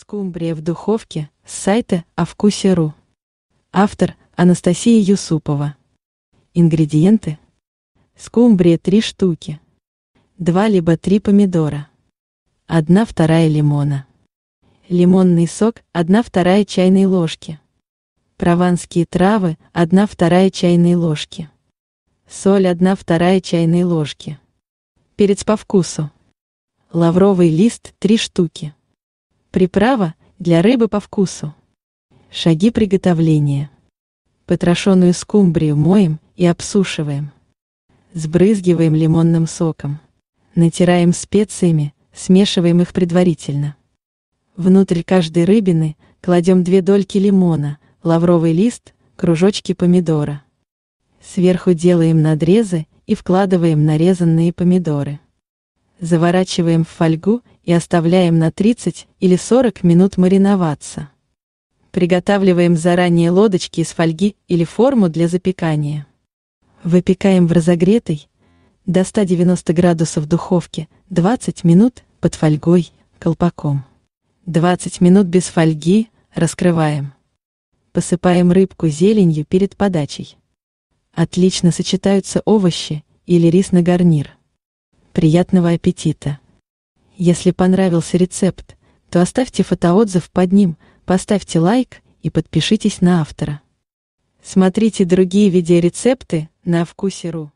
Скумбрия в духовке с сайта о вкусе.ру. Автор Анастасия Юсупова. Ингредиенты. Скумбрия 3 штуки. 2 либо 3 помидора. 1 вторая лимона. Лимонный сок 1 вторая чайной ложки. Прованские травы 1 вторая чайной ложки. Соль 1 вторая чайной ложки. Перец по вкусу. Лавровый лист 3 штуки. Приправа для рыбы по вкусу. Шаги приготовления. Потрошенную скумбрию моем и обсушиваем. Сбрызгиваем лимонным соком. Натираем специями, смешиваем их предварительно. Внутрь каждой рыбины кладем две дольки лимона, лавровый лист, кружочки помидора. Сверху делаем надрезы и вкладываем нарезанные помидоры заворачиваем в фольгу и оставляем на 30 или 40 минут мариноваться. Приготавливаем заранее лодочки из фольги или форму для запекания. Выпекаем в разогретой до 190 градусов духовке 20 минут под фольгой, колпаком. 20 минут без фольги раскрываем. Посыпаем рыбку зеленью перед подачей. Отлично сочетаются овощи или рис на гарнир. Приятного аппетита! Если понравился рецепт, то оставьте фотоотзыв под ним, поставьте лайк и подпишитесь на автора. Смотрите другие видеорецепты на вкусе.ру.